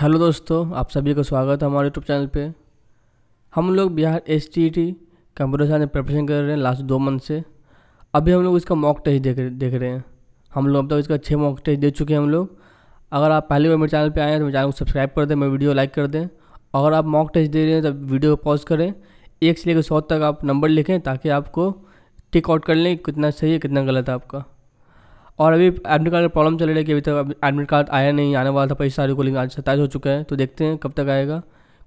hello दोस्तों आप सभी का स्वागत है हमारे यूट्यूब चैनल पे हम लोग Bihar S T T computer science preparation कर रहे हैं लास्ट दो मंथ से अभी हम लोग इसका मॉक टेस्ट देख देख रहे हैं हम लोग अब तक इसका छः मॉक टेस्ट दे चुके हैं हम लोग अगर आप पहली बार मेरे चैनल पे आए हैं तो मेरे चैनल को सब्सक्राइब कर दें मेरे वीडियो लाइक कर दें अगर आप मॉक टेस्ट दे रहे हैं तो वीडियो को पॉज करें एक से लेकर सौ तक आप नंबर लिखें ताकि आपको टिक आउट कर लें कितना सही है कितना गलत है आपका और अभी एडमिट कार्ड का प्रॉब्लम चल रही है कि अभी तक एडमिट कार्ड आया नहीं आने वाला था पैसा सारी लेकिन आज सत्ताईस हो चुका है तो देखते हैं कब तक आएगा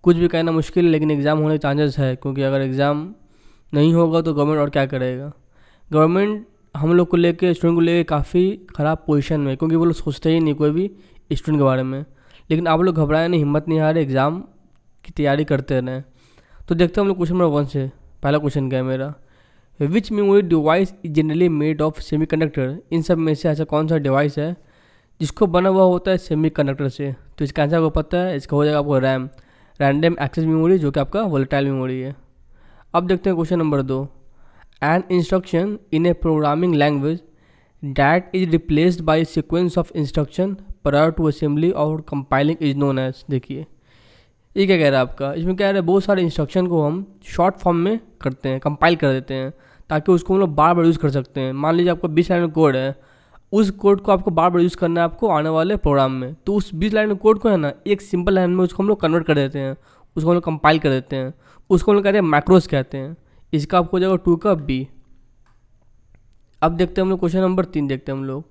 कुछ भी कहना मुश्किल है लेकिन एग्ज़ाम होने के चांसेस है क्योंकि अगर एग्ज़ाम नहीं होगा तो गवर्नमेंट और क्या करेगा गवर्नमेंट हम लोग को लेके स्टूडेंट को लेके काफ़ी ख़राब पोजीशन में क्योंकि वो लोग सोचते ही नहीं कोई भी स्टूडेंट के बारे में लेकिन आप लोग घबराए नहीं हिम्मत नहीं हारे एग्ज़ाम की तैयारी करते रहें तो देखते हैं हम लोग क्वेश्चन नंबर वन से पहला क्वेश्चन क्या है मेरा which memory device is generally made of conductor इन सब में से ऐसा कौन सा डिवाइस है जिसको बना हुआ होता है कंडक्टर से तो इसका आंसर आपको पता है इसका हो जाएगा आपको रैम रैंडम एक्सेस मेमोरी जो कि आपका वोलेटाइल मेमोरी है अब देखते हैं क्वेश्चन नंबर दो an instruction in a programming language that is replaced by sequence of instruction prior to assembly और कंपाइलिंग इज नोन एज देखिए ये क्या कह रहा है आपका इसमें कह रहा है बहुत सारे इंस्ट्रक्शन को हम शॉर्ट फॉर्म में करते हैं कंपाइल कर देते हैं ताकि उसको हम लोग बार बार यूज़ कर सकते हैं मान लीजिए आपका बीस लाइन कोड है उस कोड को आपको बार बार यूज़ करना है आपको आने वाले प्रोग्राम में तो उस बीस लाइन कोड को है ना एक सिंपल लाइन में उसको हम लोग कन्वर्ट कर देते हैं उसको हम लोग कंपाइल कर देते हैं उसको हम लोग कहते हैं मैक्रोस कहते हैं इसका आपको हो जाएगा टू का बी अब देखते हैं हम लोग क्वेश्चन नंबर तीन देखते हैं हम लोग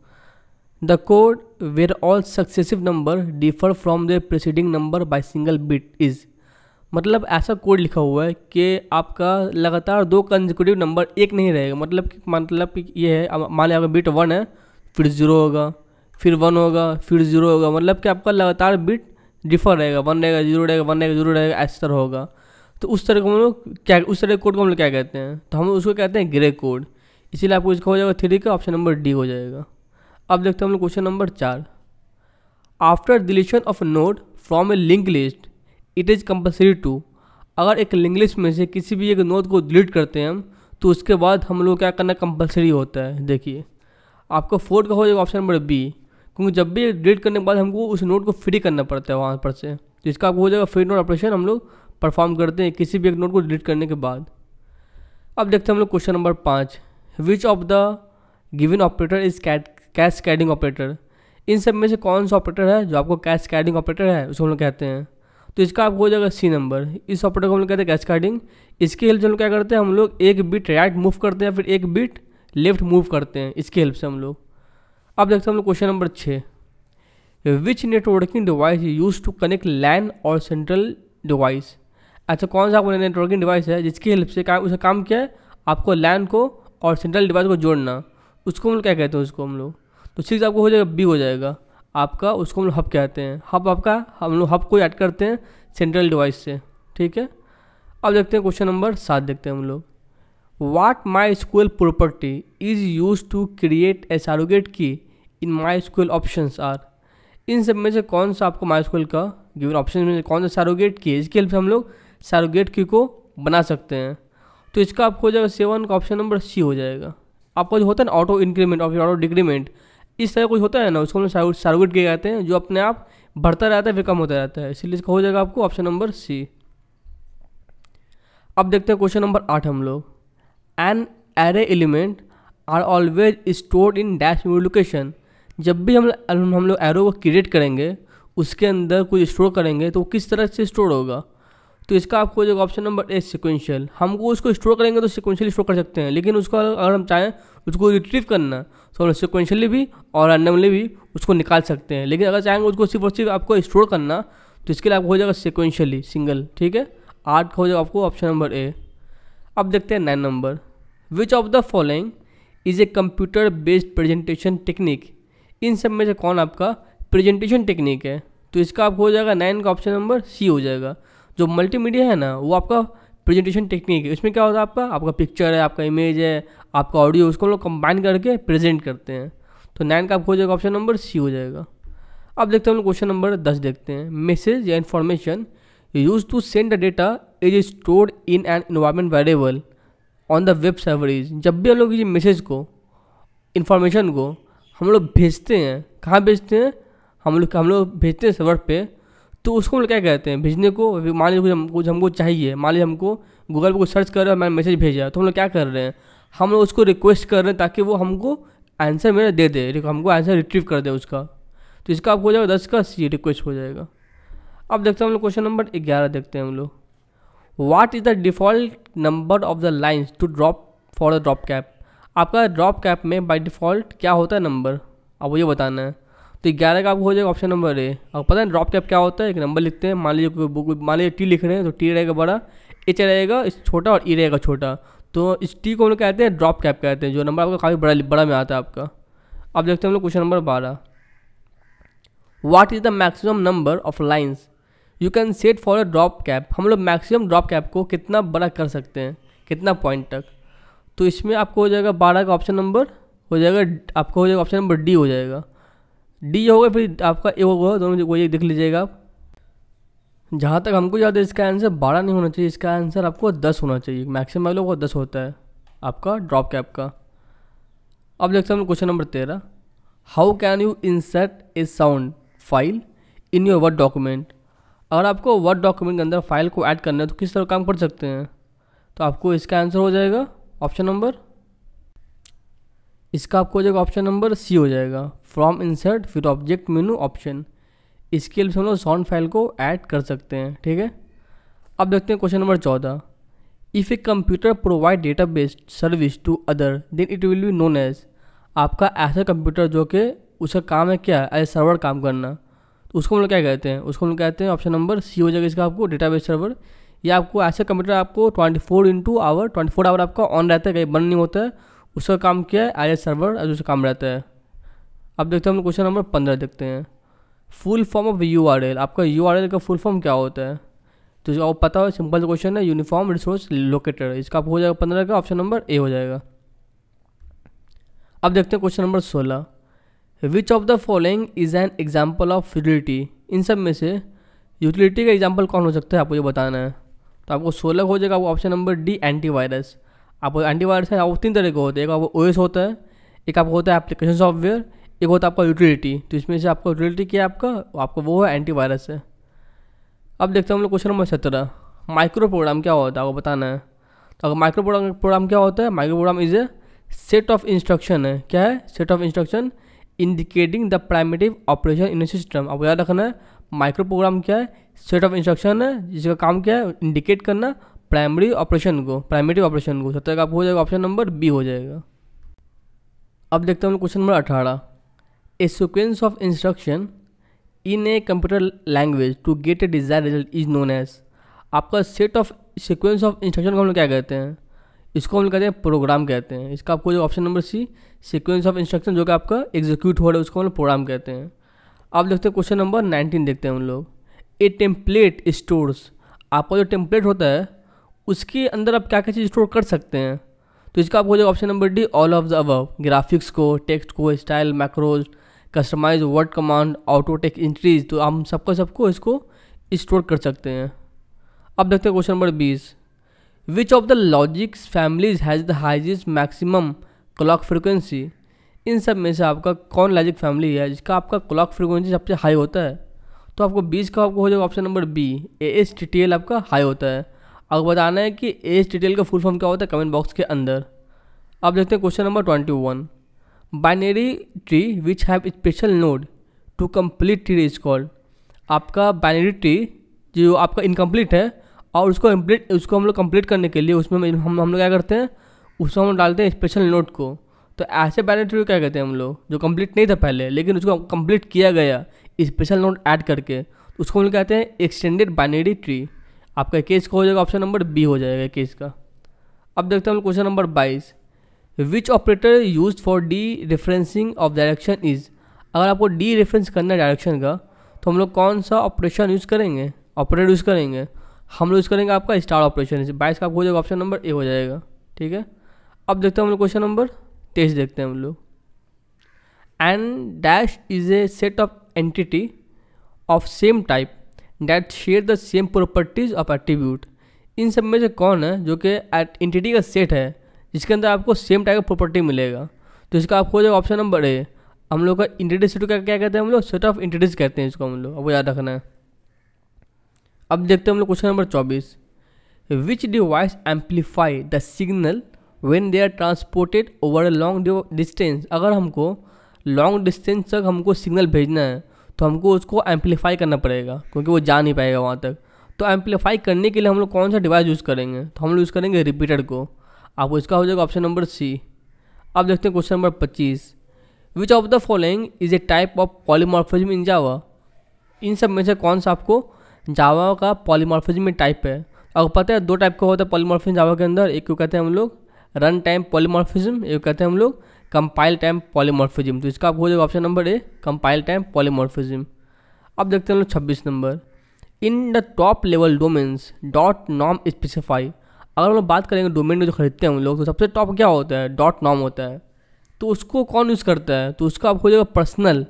The code where all successive number differ from their preceding number by single bit is मतलब ऐसा कोड लिखा हुआ है कि आपका लगातार दो कंजिक्यूटिव नंबर एक नहीं रहेगा मतलब कि मतलब कि ये है मान लिया बिट वन है फिर ज़ीरो होगा फिर वन होगा फिर ज़ीरो होगा मतलब कि आपका लगातार बिट डिफर रहेगा वन रहेगा जीरो रहेगा वन रहेगा जीरो रहेगा ऐसा तरह होगा तो उस तरह को हम लोग क्या उस तरह कोड को हम लोग क्या कहते हैं तो हम उसको कहते हैं ग्रे कोड इसीलिए आपको इसका हो जाएगा थ्री का ऑप्शन नंबर डी हो जाएगा अब देखते हैं हम लोग क्वेश्चन नंबर चार after deletion of node from a link list it is compulsory to अगर एक लिंक लिस्ट में से किसी भी एक नोड को डिलीट करते हैं हम तो उसके बाद हम लोग क्या करना कंपलसरी होता है देखिए आपका फोर्थ का हो जाएगा ऑप्शन नंबर बी क्योंकि जब भी डिलीट करने के बाद हमको उस नोट को फ्री करना पड़ता है वहाँ पर से तो इसका आपको हो जाएगा फ्री नोट ऑपरेशन हम लोग परफॉर्म करते हैं किसी भी एक नोट को डिलीट करने के बाद अब देखते हैं हम लोग क्वेश्चन नंबर पाँच which of the given operator is cascading operator इन सब में से कौन सा ऑपरेटर है जो आपको कैश कैडिंग ऑपरेटर है उसको हम लोग कहते हैं तो इसका आपको हो जाएगा सी नंबर इस ऑपरेटर को हम लोग कहते हैं कैश कैस्कैडिंग इसके हेल्प से हम लोग क्या करते हैं हम लोग एक बिट राइट मूव करते हैं फिर एक बिट लेफ्ट मूव करते हैं इसके हेल्प से हम लोग अब देखते हैं हम लोग क्वेश्चन नंबर छः which networking device use to connect LAN और सेंट्रल डिवाइस अच्छा कौन सा आपको नेटवर्किंग डिवाइस है जिसकी हेल्प से काम उसका काम क्या है आपको लैन को और सेंट्रल डिवाइस को जोड़ना उसको हम लोग क्या कहते हैं उसको हम लोग तो सिक्स आपको हो जाएगा बी हो जाएगा आपका उसको हम लोग हब कहते हैं हब आपका हम लोग हब को ऐड करते हैं सेंट्रल डिवाइस से ठीक है अब देखते हैं क्वेश्चन नंबर सात देखते हैं हम लोग what MySQL property is use to create a surrogate key in MySQL option are इन सब में से कौन सा आपको माई स्कूल का गिवन ऑप्शन में से कौन सा सारोगेट की है इसके हेल्प से हम लोग सारोगेट की को बना सकते हैं तो इसका आपको हो जाएगा सेवन का ऑप्शन नंबर सी हो जाएगा आपका जो होता है ना auto increment option auto decrement इस तरह कुछ होता है ना उसको हम सार्वगेट के कहते हैं जो अपने आप बढ़ता रहता है फिर कम होता रहता है इसीलिए इसका हो जाएगा आपको ऑप्शन नंबर सी अब देखते हैं क्वेश्चन नंबर आठ हम लोग an array element are always stored in dash memory location जब भी हम हम लोग एरो को क्रिएट करेंगे उसके अंदर कुछ स्टोर करेंगे तो वो किस तरह से स्टोर होगा तो इसका आपको जो ऑप्शन नंबर ए सिक्वेंशियल हमको उसको स्टोर करेंगे तो सिक्वेंशियल स्टोर कर सकते हैं लेकिन उसको अगर हम चाहें उसको रिट्रीव करना सो सिक्वेंशली भी और रैंडमली भी उसको निकाल सकते हैं लेकिन अगर चाहेंगे उसको सिर्फ और सिर्फ आपको स्टोर करना तो इसके लिए आपको हो जाएगा सिक्वेंशली सिंगल ठीक है आठ का हो जाएगा आपको ऑप्शन नंबर ए अब देखते हैं nine number which of the following is a computer based presentation technique इन सब में से कौन आपका प्रेजेंटेशन टेक्निक है तो इसका आपको हो जाएगा नाइन का ऑप्शन नंबर सी हो जाएगा जो मल्टीमीडिया है ना वो आपका प्रेजेंटेशन टेक्निक है इसमें क्या होता है आपका आपका पिक्चर है आपका इमेज है आपका ऑडियो उसको हम लोग कंबाइन करके प्रेजेंट करते हैं तो नाइन का आपको हो जाएगा ऑप्शन नंबर सी हो जाएगा अब देखते हैं हम लोग क्वेश्चन नंबर दस देखते हैं मैसेज या information use to send the data is stored in an environment variable on the web server is जब भी हम लोग किसी मैसेज को इन्फॉर्मेशन को हम लोग भेजते हैं कहाँ भेजते हैं हम लोग हम लोग भेजते हैं सर्वर पे तो उसको हम क्या कहते हैं भेजने को मान लीजिए कुछ हमको चाहिए मान लीजिए हमको गूगल पर कुछ सर्च कर रहे हैं मैंने मैसेज भेजा तो हम लोग क्या कर रहे हैं हम लोग उसको रिक्वेस्ट कर रहे हैं ताकि वो हमको आंसर मेरा दे दे हमको आंसर रिट्रीव कर दे उसका तो इसका आपको हो जाएगा दस का सी रिक्वेस्ट हो जाएगा अब देखते हैं हम लोग क्वेश्चन नंबर ग्यारह देखते हैं हम लोग what is the default number of the lines to drop for the drop cap आपका ड्रॉप कैप में बाई डिफ़ॉल्ट क्या होता है नंबर आपको ये बताना है तो ग्यारह का आपको हो जाएगा ऑप्शन नंबर ए और पता है ड्रॉप कैप क्या होता है एक नंबर लिखते हैं मान लीजिए बुक मान लीजिए टी लिख रहे हैं तो टी रहेगा बड़ा एच रहेगा इस छोटा और ई e रहेगा छोटा तो इस टी को हम लोग कहते हैं ड्रॉप कैप कहते हैं जो नंबर आपका काफ़ी बड़ा बड़ा में आता है आपका अब देखते हैं हम लोग क्वेश्चन नंबर बारह what is the maximum number of lines you can set for a drop cap हम लोग मैक्सिमम ड्रॉप कैप को कितना बड़ा कर सकते हैं कितना पॉइंट तक तो इसमें आपको हो जाएगा बारह का ऑप्शन नंबर हो जाएगा आपको हो जाएगा ऑप्शन नंबर डी हो जाएगा डी होगा फिर आपका ए होगा दोनों को ये देख लीजिएगा आप जहाँ तक हमको याद है इसका आंसर बारह नहीं होना चाहिए इसका आंसर आपको दस होना चाहिए मैक्सिमम लोग को दस होता है आपका ड्रॉप कैप का अब देखते हैं क्वेश्चन नंबर तेरह how can you insert a sound file in your word document अगर आपको वर्ड डॉक्यूमेंट के अंदर फाइल को ऐड करना है तो किस तरह काम कर सकते हैं तो आपको इसका आंसर हो जाएगा ऑप्शन नंबर इसका आपको हो जाएगा ऑप्शन नंबर सी हो जाएगा फ्रॉम इंसर्ट फिर ऑब्जेक्ट मेनू ऑप्शन इसके लिए हम लोग साउंड फाइल को ऐड कर सकते हैं ठीक है अब देखते हैं क्वेश्चन नंबर चौदह if a computer provide data based service to other then it will be known as आपका ऐसा कंप्यूटर जो कि उसका काम है क्या एज सर्वर काम करना तो उसको हम लोग क्या कहते हैं उसको हम लोग कहते हैं ऑप्शन नंबर सी हो जाएगा इसका आपको डेटा बेस्ड सर्वर या आपको ऐसा कंप्यूटर आपको twenty four into hour twenty four hour आपका ऑन रहता है कहीं बंद नहीं होता है उसका काम क्या है एज ए सर्वर एज उसका काम रहता है अब देखते हैं हम क्वेश्चन नंबर पंद्रह देखते हैं full form of U R L आपका यू आर एल का फुल फॉर्म क्या होता है तो जो आपको पता हो सिंपल क्वेश्चन है यूनिफॉर्म रिसोर्स लोकेटर इसका आप हो जाएगा पंद्रह का ऑप्शन नंबर ए हो जाएगा अब देखते हैं क्वेश्चन नंबर सोलह which of the following is an example of utility इन सब में से यूटिलिटी का एग्जाम्पल कौन हो सकता है आपको ये बताना है तो आपको सोलह हो जाएगा वो ऑप्शन नंबर डी एंटीवायरस आपको एंटीवायरस है वो तीन तरह के होते हैं एक आपको ओ होता है एक आपको होता है एप्लीकेशन सॉफ्टवेयर एक होता है आपका यूटिलिटी तो इसमें से आपका यूटिलिटी क्या है आपका आपका वो है एंटीवायरस है अब देखते हैं हम लोग क्वेश्चन नंबर सत्रह माइक्रो प्रोग्राम क्या होता है आपको बताना है तो अगर माइक्रो प्रोग्राम प्रोग्राम क्या होता है micro program is a set of instruction है क्या है set of instruction indicating the primitive operation in system आपको याद रखना है माइक्रो प्रोग्राम क्या है सेट ऑफ इंस्ट्रक्शन है जिसका काम क्या है इंडिकेट करना प्राइमरी ऑपरेशन को प्राइमेटिव ऑपरेशन को सत्रह का आपको हो जाएगा ऑप्शन नंबर बी हो जाएगा अब देखते हैं हम क्वेश्चन नंबर अठारह A sequence of instruction in a computer language to get a desired result is known as आपका set of sequence of instruction को हम लोग क्या कहते हैं इसको हम लोग कहते हैं प्रोग्राम कहते हैं इसका आपको जो option number C sequence of instruction जो कि आपका एग्जीक्यूट हो रहा है उसको हम लोग प्रोग्राम कहते हैं आप देखते हैं क्वेश्चन नंबर नाइनटीन देखते हैं हम लोग ए टेम्पलेट स्टोर्स आपका जो टेम्पलेट होता है उसके अंदर आप क्या क्या चीज़ स्टोर कर सकते हैं तो इसका आपको जो option number D all of the above graphics को टेक्स्ट को style macros customize word command auto text entries तो हम सबका सबको इसको स्टोर कर सकते हैं अब देखते हैं क्वेश्चन नंबर बीस which of the logics families has the highest maximum clock frequency इन सब में से आपका कौन लॉजिक फैमिली है जिसका आपका क्लॉक फ्रिक्वेंसी सबसे हाई होता है तो आपको बीस का आपको हो जाएगा option number B A S T T L आपका हाई होता है आपको बताना है कि A S T T L का फुल फॉर्म क्या होता है कमेंट बॉक्स के अंदर अब देखते हैं question number twenty one binary tree which have special node to complete tree is called आपका बाइनरी ट्री जो आपका इनकम्प्लीट है और उसको कम्प्लीट उसको हम लोग कम्प्लीट करने के लिए उसमें हम हम लोग क्या करते हैं उसको हम डालते हैं स्पेशल नोट को तो ऐसे बाइनरी ट्री को क्या कहते हैं हम लोग जो कम्प्लीट नहीं था पहले लेकिन उसको कम्प्लीट किया गया स्पेशल नोट ऐड करके तो उसको हम लोग कहते हैं एक्सटेंडेड बाइनरी ट्री आपका केस का हो जाएगा ऑप्शन नंबर बी हो जाएगा केस का अब देखते हैं हम क्वेश्चन नंबर बाईस which operator use for dereferencing of direction is अगर आपको डी रेफरेंस करना है डायरेक्शन का तो हम लोग कौन सा ऑपरेशन यूज़ करेंगे ऑपरेटर यूज़ करेंगे हम लोग यूज़ करेंगे आपका स्टार ऑपरेशन बाईस का आपको हो जाएगा ऑप्शन नंबर ए हो जाएगा ठीक है अब देखते हैं हम लोग क्वेश्चन नंबर तेईस देखते हैं हम लोग and dash is a set of entity of same type that share the same properties of attribute इन सब में से कौन है जो कि एंटिटी का सेट है जिसके अंदर आपको सेम टाइप का प्रॉपर्टी मिलेगा तो इसका आपको जो ऑप्शन नंबर है हम लोग का इंट्रोड्यूस सेट का क्या कहते हैं हम लोग सेट ऑफ इंट्रोड्यूस कहते हैं इसको हम लोग आपको याद रखना है अब देखते हैं हम लोग क्वेश्चन नंबर चौबीस which device amplify the signal when they are transported over a long distance अगर हमको लॉन्ग डिस्टेंस तक हमको सिग्नल भेजना है तो हमको उसको एम्पलीफाई करना पड़ेगा क्योंकि वो जा नहीं पाएगा वहाँ तक तो एम्पलीफाई करने के लिए हम लोग कौन सा डिवाइस यूज़ करेंगे तो हम लोग यूज़ करेंगे रिपीटर को आपको इसका हो जाएगा ऑप्शन नंबर सी अब देखते हैं क्वेश्चन नंबर पच्चीस which of the following is a type of polymorphism in Java इन सब में से कौन सा आपको जावा का पॉलीमॉर्फिज्म टाइप है आपको पता है दो टाइप का होता है पॉलीमॉर्फिज्म जावा के अंदर एक को कहते हैं हम लोग रन टाइम पॉलीमॉर्फिज्म एक कहते हैं हम लोग कंपाइल टाइम पॉलीमॉर्फिज्म तो इसका आपको हो जाएगा option number A compile time polymorphism अब देखते हैं हम लोग छब्बीस number in the top level domains dot nom specify अगर हम लोग बात करेंगे डोमेन में जो खरीदते हैं उन लोग तो सबसे टॉप क्या होता है डॉट नॉम होता है तो उसको कौन यूज़ करता है तो उसका आपको जो पर्सनल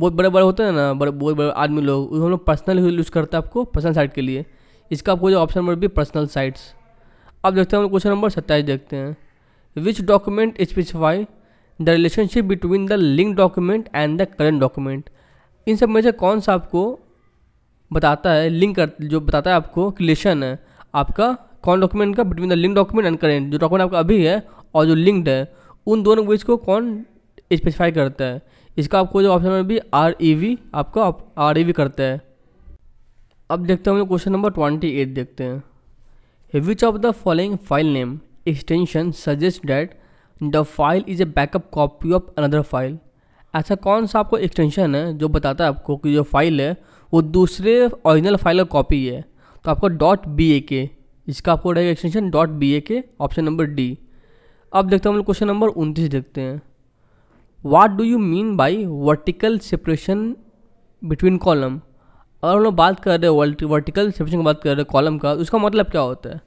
बहुत बड़े बड़े होते हैं ना बड़े बहुत बड़े आदमी लोग हम लोग पर्सनल यूज़ करते हैं आपको पर्सनल साइट के लिए इसका आपको जो option number B personal sites अब देखते हैं हम क्वेश्चन नंबर सत्ताईस देखते हैं which document specify the relationship between the link document and the current document इन सब में से कौन सा आपको बताता है लिंक कर जो बताता है आपको रिलेशन है आपका कौन डॉक्यूमेंट का between the link document and current जो डॉक्यूमेंट आपका अभी है और जो लिंक्ड है उन दोनों बीच को कौन स्पेसिफाई करता है इसका आपको जो option number B R E V आपका आर ई वी करता है अब देखते हैं हम लोग क्वेश्चन नंबर ट्वेंटी एट देखते हैं which of the following file name extension suggest that the file is a backup copy of another file ऐसा कौन सा आपको एक्सटेंशन है जो बताता है आपको कि जो फाइल है वो दूसरे ओरिजिनल फाइल का कॉपी है तो आपको डॉट बी ए के इसका आपको रहेगा एक्सटेंशन डॉट बी ए के ऑप्शन नंबर डी अब देखते हैं हम लोग क्वेश्चन नंबर उनतीस देखते हैं what do you mean by vertical separation between column अगर हम लोग बात कर रहे हैं वर्टिकल सेपरेशन की बात कर रहे हैं कॉलम का उसका मतलब क्या होता है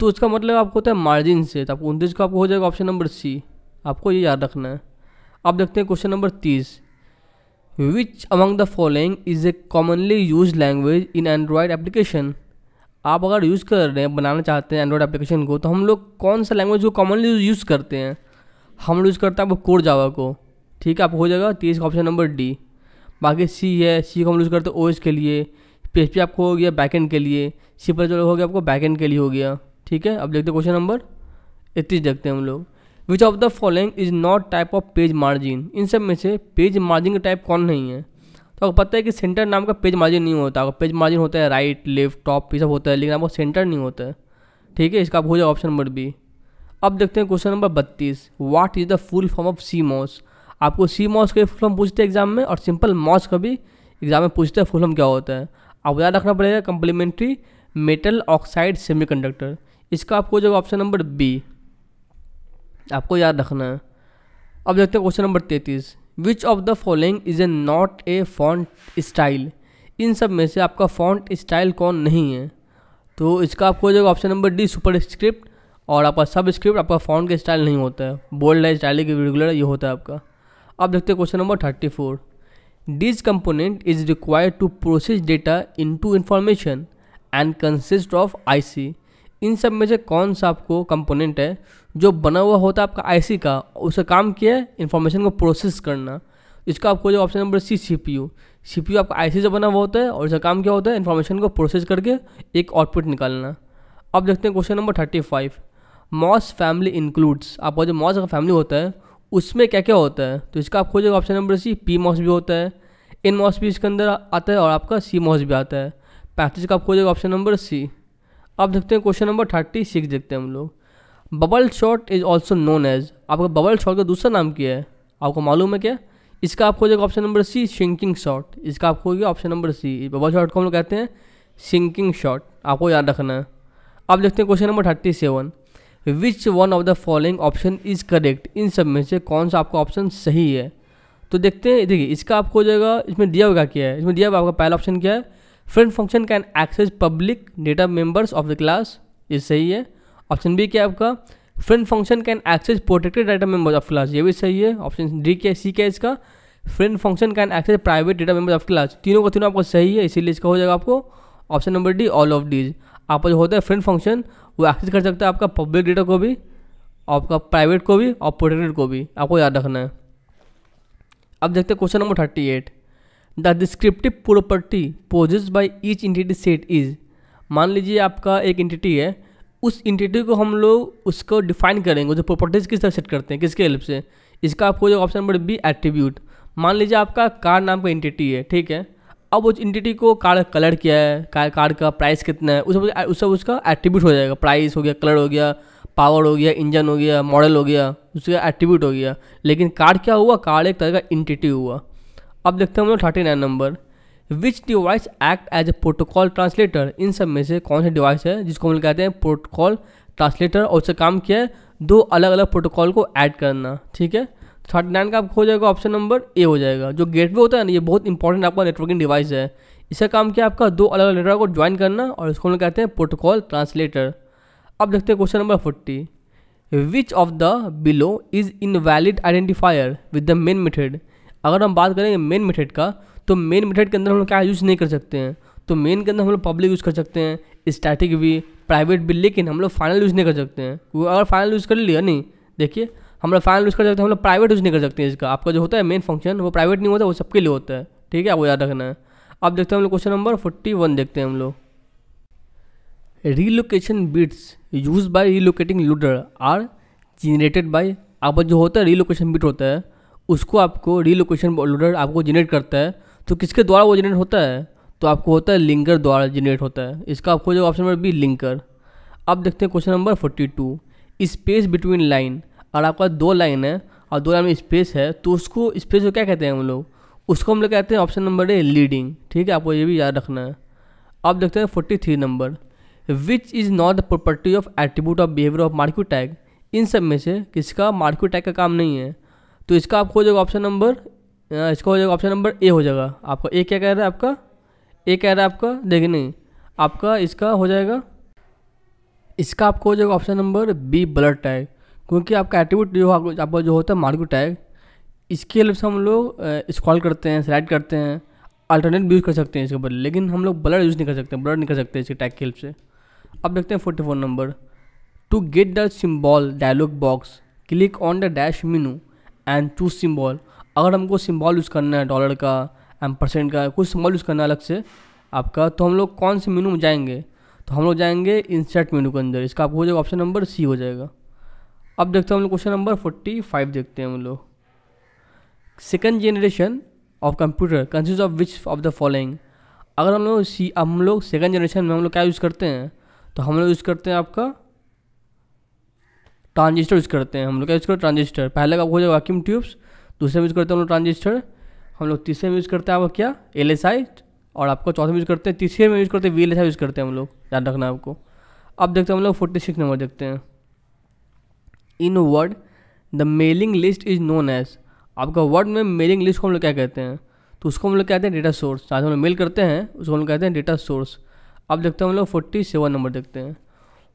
तो उसका मतलब आपको होता है मार्जिन से तो आपको उनतीस का आपको हो जाएगा ऑप्शन नंबर सी आपको ये याद रखना है अब देखते हैं क्वेश्चन नंबर तीस which among the following is a commonly use language in android application आप अगर यूज़ कर रहे हैं बनाना चाहते हैं एंड्रॉयड एप्लीकेशन को तो हम लोग कौन सा लैंग्वेज को कॉमनली यूज़ करते हैं हम लोग यूज़ करते हैं आपको कोर जावा को ठीक है आपको हो जाएगा तीस का ऑप्शन नंबर डी बाकी सी है सी को हम यूज़ करते हैं ओ के लिए पी पी आपको हो गया बैक एंड के लिए सी पर हो गया आपको बैक एंड के लिए हो गया ठीक है अब देखते हैं क्वेश्चन नंबर इकतीस देखते हैं हम लोग which of the following is not type of page margin इन सब में से पेज मार्जिन का टाइप कौन नहीं है आपको पता है कि सेंटर नाम का पेज मार्जिन नहीं होता पेज मार्जिन होता है राइट लेफ्ट टॉप ये सब होता है लेकिन आपको सेंटर नहीं होता है ठीक है इसका आप हो जाए ऑप्शन नंबर बी अब देखते हैं क्वेश्चन नंबर बत्तीस what is the full form of C MOS आपको सी मॉस का फुल फॉर्म पूछते हैं एग्जाम में और सिंपल मॉस का भी एग्जाम में पूछते हैं फुल फॉर्म क्या होता है आपको याद रखना पड़ेगा कम्प्लीमेंट्री मेटल ऑक्साइड कंडक्टर इसका आपको जो ऑप्शन नंबर बी आपको याद रखना है अब देखते हैं क्वेश्चन नंबर तैंतीस which of the following is a not a font style इन सब में से आपका फॉन्ट स्टाइल कौन नहीं है तो इसका आपको हो जाएगा option number D superscript और आपका सब स्क्रिप्ट आपका फॉन्ट का स्टाइल नहीं होता है बोल्ड है स्टाइलिक रेगुलर ये होता है आपका अब देखते हैं question number thirty four this component is required to process data into information and consist of I C इन सब में से कौन सा आपको कंपोनेंट है जो बना हुआ होता है आपका आईसी का उसका काम किया है इन्फॉर्मेशन को प्रोसेस करना इसका आपको जो option number C C P U C P U आपका आई से बना हुआ होता है और इसका काम क्या होता है इन्फॉर्मेशन को प्रोसेस करके एक आउटपुट निकालना अब देखते हैं question number thirty five MOS family includes आपका जो मॉस का फैमिली होता है उसमें क्या क्या होता है तो इसका आपको जो option number C P MOS भी होता है इन मॉस भी इसके अंदर आता है और आपका सी मॉस भी आता है पैंतीस का आपको जो ऑप्शन नंबर सी अब देखते हैं क्वेश्चन नंबर थर्टी सिक्स देखते हैं हम लोग bubble sort is also known as आपका बबल शॉट का दूसरा नाम क्या है आपको मालूम है क्या इसका आपको हो जाएगा option number C sinking sort इसका आपको हो गया option number C bubble sort को हम लोग कहते हैं सिंकिंग शॉट आपको याद रखना है अब देखते हैं question number thirty seven which one of the following option is correct इन सब में से कौन सा आपका ऑप्शन सही है तो देखते हैं देखिए इसका आपको हो जाएगा इसमें दिया हुआ क्या है इसमें दिया हुआ आपका पहला ऑप्शन क्या है friend function can access public data members of the class ये सही है ऑप्शन बी क्या आपका friend function can access protected data members of class ये भी सही है ऑप्शन डी क्या सी क्या इसका friend function can access private data members of class तीनों का तीनों आपको सही है इसीलिए इसका हो जाएगा आपको option number D all of these आपका जो होता है फ्रेंड फंक्शन वो एक्सेस कर सकता है आपका पब्लिक डेटा को भी आपका प्राइवेट को भी और प्रोटेक्टेड को भी आपको याद रखना है अब देखते हैं question number thirty eight the descriptive property possess by each entity set is मान लीजिए आपका एक इंटिटी है उस इंटिटी को हम लोग उसको डिफाइन करेंगे जो प्रॉपर्टीज़ किस तरह सेट करते हैं किसके हेल्प से इसका आपको जो ऑप्शन नंबर बी एट्रीब्यूट मान लीजिए आपका कार नाम का इंटिटी है ठीक है अब उस इंटिटी को कार का कलर क्या है कार कार का प्राइस कितना है उस सब उस सब उसका एट्रीब्यूट हो जाएगा प्राइस हो गया कलर हो गया पावर हो गया इंजन हो गया मॉडल हो गया उसका एट्रीब्यूट हो गया लेकिन कार क्या हुआ कार एक तरह का इंटिटी हुआ अब देखते हैं हम लोग thirty nine number which device act as a protocol translator इन सब में से कौन सा डिवाइस है जिसको हम लोग कहते हैं प्रोटोकॉल ट्रांसलेटर और उससे काम किया है दो अलग अलग प्रोटोकॉल को ऐड करना ठीक है थर्टी नाइन का आपको हो जाएगा ऑप्शन नंबर ए हो जाएगा जो गेटवे होता है ना ये बहुत इंपॉर्टेंट आपका नेटवर्किंग डिवाइस है इसका काम किया आपका दो अलग अलग नेटवर्क को ज्वाइन करना और इसको हम लोग कहते हैं प्रोटोकॉल ट्रांसलेटर अब देखते हैं question number forty which of the below is invalid identifier with the main method अगर हम बात करेंगे मेन मेथड का तो मेन मेथड के अंदर हम लोग क्या यूज़ नहीं कर सकते हैं तो मेन के अंदर हम लोग पब्लिक यूज़ कर सकते हैं स्टैटिक भी प्राइवेट भी लेकिन हम लोग फाइनल यूज़ नहीं कर सकते हैं अगर फाइनल यूज़ कर लिया नहीं देखिए हम लोग फाइनल यूज़ कर सकते हैं हम लोग प्राइवेट यूज़ नहीं कर सकते हैं इसका आपका जो होता है मेन फंक्शन वो प्राइवेट नहीं होता वो सबके लिए होता है ठीक है आपको याद रखना है अब देखते हैं हम लोग क्वेश्चन नंबर फोर्टी वन देखते हैं हम लोग relocation bits use by relocating loader are generated by आपका जो होता है रीलोकेशन बिट होता है उसको आपको रिलोकेशन लोडर आपको जनरेट करता है तो किसके द्वारा वो जनरेट होता है तो आपको होता है लिंकर द्वारा जनरेट होता है इसका आपको जो ऑप्शन नंबर बी लिंकर अब देखते हैं question number forty two space between line और आपका दो लाइन है और दो लाइन में स्पेस है तो उसको स्पेस को क्या कहते हैं हम लोग उसको हम लोग कहते हैं ऑप्शन नंबर ए लीडिंग ठीक है आपको ये भी याद रखना है अब देखते हैं forty three number which is not the property of attribute of behaviour of marquee tag इन सब में से किसका मार्क्यू टैग का काम नहीं है तो इसका आपको हो जाएगा ऑप्शन नंबर इसका हो जाएगा ऑप्शन नंबर ए हो जाएगा आपका ए क्या कह रहा है आपका ए कह रहा है आपका देखिए नहीं आपका इसका हो जाएगा इसका आपको हो जाएगा option number B blood tag क्योंकि आपका एटीट्यूट जो आपका जो होता है मार्को टैग इसके लिए हम लोग स्कॉल करते हैं स्लाइड करते हैं अल्टरनेट यूज़ कर सकते हैं इसके ऊपर लेकिन हम लोग ब्लड यूज़ नहीं कर सकते ब्लड नहीं कर सकते इसके टैग के हेल्प से अब देखते हैं forty four number to get the symbol dialog box click on the dash menu and choose symbol अगर हमको सिम्बॉल यूज़ करना है डॉलर का एंड परसेंट का कुछ सिम्बॉल यूज़ करना है अलग से आपका तो हम लोग कौन से मेनू में जाएंगे तो हम लोग जाएंगे इंसर्ट मेनू के अंदर इसका आपको हो जाएगा ऑप्शन नंबर सी हो जाएगा अब देखते हैं हम लोग क्वेश्चन नंबर फोर्टी फाइव देखते हैं हम लोग second generation of computer consist of which of the following अगर हम लोग सी हम लोग सेकेंड जनरेशन में हम लोग क्या यूज़ करते हैं तो हम लोग यूज़ करते हैं आपका ट्रांजिस्टर यूज़ करते हैं हम लोग क्या यूज़ करते हैं ट्रांजिस्टर पहले का हो जाएगा वैक्यूम ट्यूब्स दूसरे में यूज़ करते हैं हम लोग ट्रांजिस्टर हम लोग तीसरे में यूज़ करते हैं आपको क्या एल और आपको चौथे में यूज़ करते हैं तीसरे में यूज़ करते हैं वी यूज़ करते हैं हम लोग याद रखना आपको अब देखते हैं हम लोग फोर्टी सिक्स नंबर देखते हैं in Word the mailing list is known as आपका वर्ड में मेलिंग लिस्ट को हम लोग क्या कहते हैं तो उसको हम लोग कहते हैं डेटा सोर्स जहाँ हम लोग मेल करते हैं उसको हम लोग कहते हैं डेटा सोर्स अब देखते हैं हम लोग फोर्टी सेवन नंबर देखते हैं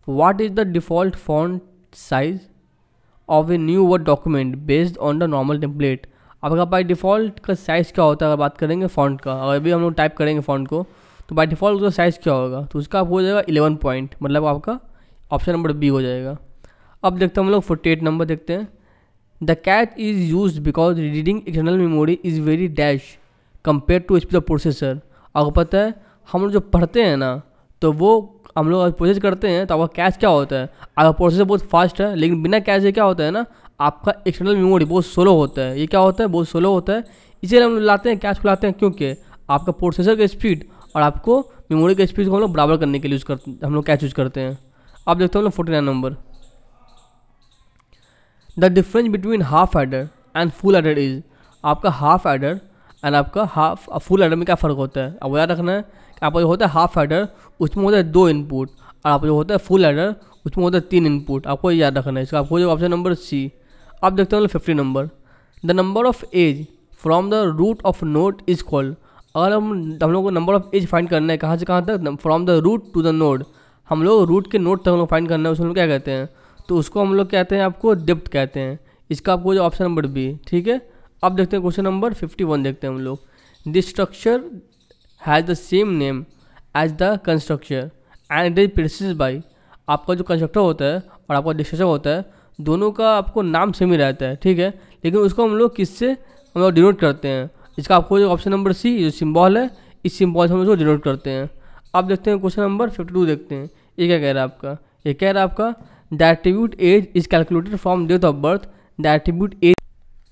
what is the default font size of a new Word document based on the normal template आपका बाई डिफ़ॉल्ट का साइज़ क्या होता है अगर बात करेंगे फॉन्ट का अगर अभी हम लोग टाइप करेंगे फॉन्ट को तो बाई डिफ़ॉल्ट उसका साइज़ क्या होगा तो उसका हो जाएगा इलेवन पॉइंट मतलब आपका ऑप्शन नंबर बी हो जाएगा अब देखते हैं हम लोग फोर्टी एट नंबर देखते हैं the cache is use because reading external memory is very dash compare to speed processor आपको पता है हम लोग जो पढ़ते हैं ना तो वो हम लोग प्रोसेस करते हैं तो आपका कैश क्या होता है आपका प्रोसेस बहुत फास्ट है लेकिन बिना कैश ये क्या होता है ना आपका एक्सटर्नल मेमोरी बहुत स्लो होता है ये क्या होता है बहुत स्लो होता है इसीलिए हम लाते हैं कैश को लाते हैं क्योंकि आपका प्रोसेसर का स्पीड और आपको मेमोरी का स्पीड को हम लोग बराबर करने के लिए यूज़ हैं हम लोग कैश यूज़ करते हैं आप देखते हो ना forty nine number the difference between half adder and full adder is आपका हाफ एडर एंड आपका हाफ फुल एडर में क्या फ़र्क होता है अब याद रखना है आपका जो होता है हाफ एडर उसमें होता है दो इनपुट और आप जो होता है फुल एडर उसमें होता है तीन इनपुट आपको याद रखना है इसका आपको जो ऑप्शन नंबर सी आप देखते हो fifty number the number of edge from the root of node is called अगर हम हम लोग को नंबर ऑफ एज फाइंड करना है कहाँ से कहाँ तक from the root to the node हम लोग रूट के नोट तक हम लोग फाइंड करना है उसमें हम क्या कहते हैं तो उसको हम लोग कहते हैं आपको डिप्ट कहते हैं इसका आपको जो ऑप्शन नंबर बी ठीक है अब देखते हैं क्वेश्चन नंबर फिफ्टी वन देखते हैं हम लोग this structure has the same name as the constructor and it is precise by आपका जो कंस्ट्रक्टर होता है और आपका डिस्ट्रक्चर होता है दोनों का आपको नाम सेम ही रहता है ठीक है लेकिन उसको हम लोग किससे हम लोग डिनोट करते हैं इसका आपको जो ऑप्शन नंबर सी जो सिम्बॉल है इस सिम्बॉल से हम उसको डिनोट करते हैं अब देखते हैं क्वेश्चन नंबर फिफ्टी टू देखते हैं ये क्या कह रहा है आपका ये कह रहा है आपका the attribute age is calculated from date of birth the attribute age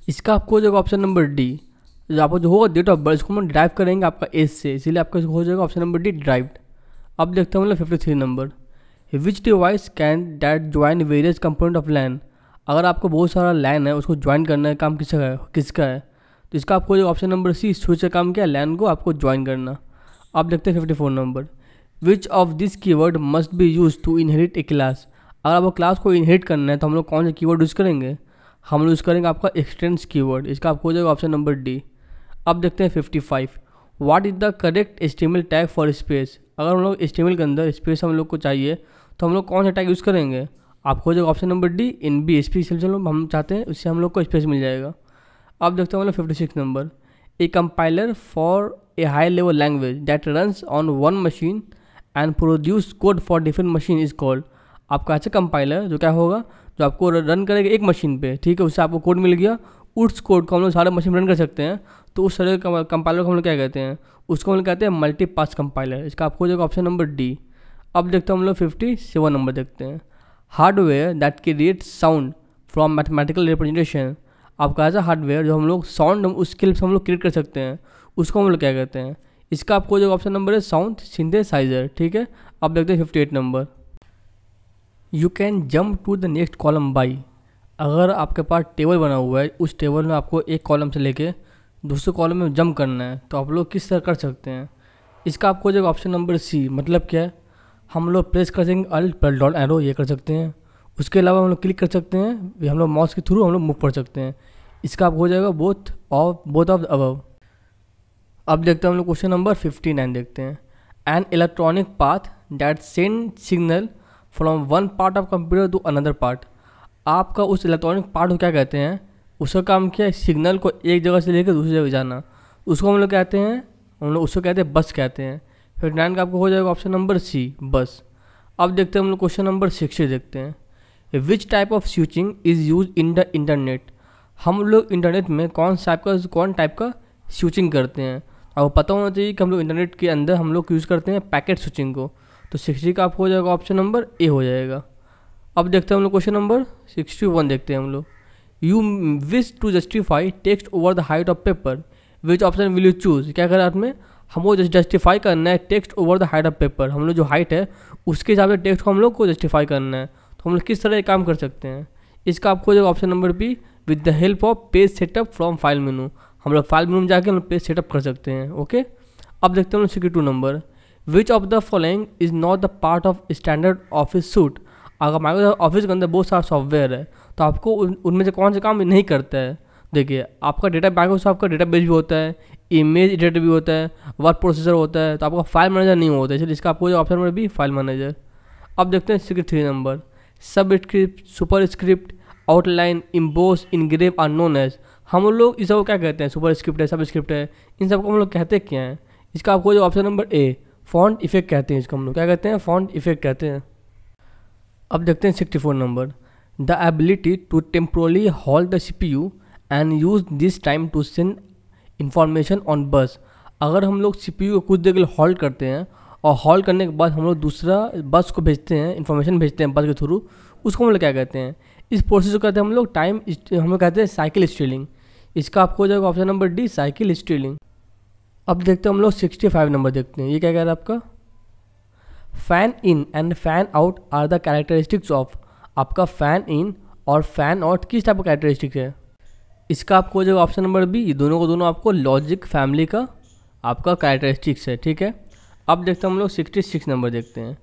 इसका आपको जो ऑप्शन नंबर डी जो आपको जो होगा डेट ऑफ बर्थ इसको हम ड्राइव करेंगे आपका एज से इसीलिए आपका इसको हो जाएगा ऑप्शन नंबर डी ड्राइव अब देखते हैं मतलब fifty three number which device can that join various component of LAN अगर आपको बहुत सारा लैन है उसको ज्वाइन करना है काम किसका है किसका है तो इसका आपको ऑप्शन नंबर सी स्विच का काम किया लैन को आपको ज्वाइन करना आप देखते हैं fifty four number which of this keyword must be use to inherit a class अगर आपको क्लास को इनहेरिट करना है तो हम लोग कौन सा कीवर्ड यूज़ करेंगे हम लोग यूज़ करेंगे आपका एक्सटेंस वर्ड इसका आपको हो जाएगा ऑप्शन नंबर डी अब देखते हैं 55 what is the correct HTML tag for space अगर हम लोग एस्टिमल के अंदर स्पेस हम लोग को चाहिए तो हम लोग कौन सा टैग यूज़ करेंगे आपको जो option number D N B S P हम चाहते हैं उससे हम लोग को स्पेस मिल जाएगा अब देखते हैं हम लोग fifty six number a compiler for a high level language that runs on one machine and produce code for different machine is called आपका अच्छा कंपाइलर जो क्या होगा जो आपको रन करेगा एक मशीन पे ठीक है उससे आपको कोड मिल गया उस कोड को हम लोग सारे मशीन रन कर सकते हैं तो उस सारे कंपाइलर को हम लोग क्या कहते हैं उसको हम लोग कहते हैं मल्टी पास कंपाइलर इसका आपको जो ऑप्शन नंबर डी अब देखते हैं हम लोग फिफ्टी सेवन नंबर देखते हैं hardware that create sound from mathematical representation आपका ऐसा हार्डवेयर जो हम लोग साउंड उस क्लिप से हम लोग क्रिएट कर सकते हैं उसको हम लोग क्या कहते हैं इसका आपको जो ऑप्शन नंबर है साउंड सिंथेसाइजर ठीक है अब देखते हैं fifty eight number you can jump to the next column by अगर आपके पास टेबल बना हुआ है उस टेबल में आपको एक कॉलम से लेके दूसरे कॉलम में जम करना है तो आप लोग किस तरह कर सकते हैं इसका आपको जो ऑप्शन नंबर सी मतलब क्या है हम लोग प्रेस कर देंगे अल्ट प्लस डॉट एरो ये कर सकते हैं उसके अलावा हम लोग क्लिक कर सकते हैं हम लोग माउस के थ्रू हम लोग मूव कर सकते हैं इसका आप हो जाएगा both of both of above अब देखते हैं हम लोग क्वेश्चन नंबर फिफ्टी नाइन देखते हैं an electronic path that send signal from one part of computer to another part आपका उस इलेक्ट्रॉनिक पार्ट को क्या कहते हैं उसका काम क्या है सिग्नल को एक जगह से लेकर दूसरी जगह जाना उसको हम लोग कहते हैं हम लोग उसको कहते हैं बस कहते हैं फिर नाइन का आपको हो जाएगा ऑप्शन नंबर सी बस अब देखते हैं हम लोग क्वेश्चन नंबर सिक्सटी देखते हैं which type of switching is use in the internet हम लोग इंटरनेट में कौन सा टाइप का कौन टाइप का स्विचिंग करते हैं आपको पता होना चाहिए कि हम लोग इंटरनेट के अंदर हम लोग यूज़ करते हैं पैकेट स्विचिंग को तो सिक्सटी का आपको हो जाएगा ऑप्शन नंबर ए हो जाएगा अब देखते हैं हम लोग क्वेश्चन नंबर सिक्सटी वन देखते हैं हम लोग you wish to justify text over the height of paper which option will you choose क्या करें आपने हमको जस्टिफाई करना है text over the height of paper हम लोग जो हाइट है उसके हिसाब से टेक्स्ट को हम लोग को जस्टिफाई करना है तो हम लोग किस तरह काम कर सकते हैं इसका आपको जो option number B with the help of page setup from file menu हम लोग फाइल मेनू में जाकर हम पेज सेटअप कर सकते हैं ओके अब देखते हैं हम security number which of the following is not the part of standard office suite अगर माइक्रोसॉफ्ट ऑफिस के अंदर बहुत सारा सॉफ्टवेयर है तो आपको उन उनमें से कौन से काम नहीं करता है देखिए आपका डेटा बैंक उसमें आपका डेटा बेस भी होता है इमेज एडिटर भी होता है वर्ड प्रोसेसर होता है तो आपका फाइल मैनेजर नहीं होता है इसलिए इसका आपको जो ऑप्शन में भी फाइल मैनेजर अब देखते हैं six three number subscript superscript outline emboss engrave are known as हम लोग इस सब क्या कहते हैं सुपर स्क्रिप्ट है सब स्क्रिप्ट है इन सबको हम लोग कहते क्या हैं इसका आपको जो option number A font effect कहते हैं इसको हम लोग क्या कहते हैं फॉन्ट इफेक्ट कहते हैं अब देखते हैं sixty four number the ability to temporarily see the CPU and use this time to send information on bus अगर हम लोग CPU को कुछ देर के लिए हॉल्ट करते हैं और हॉल्ट करने के बाद हम लोग दूसरा बस को भेजते हैं इंफॉर्मेशन भेजते हैं बस के थ्रू उसको हम लोग क्या कहते हैं इस प्रोसेस को कहते हैं हम लोग टाइम हम लोग कहते हैं साइकिल स्टीलिंग इसका आपको हो जाएगा option number D cycle stealing अब देखते हैं हम लोग सिक्सटी फाइव नंबर देखते हैं ये क्या कह रहा है आपका fan in and fan out are the characteristics of आपका फ़ैन इन और फ़ैन आउट किस टाइप का कैरेक्टरिस्टिक है इसका आपको जो ऑप्शन नंबर बी दोनों को दोनों आपको लॉजिक फैमिली का आपका कैरेक्टरिस्टिक्स है ठीक है अब देखते हैं हम लोग सिक्सटी सिक्स नंबर देखते हैं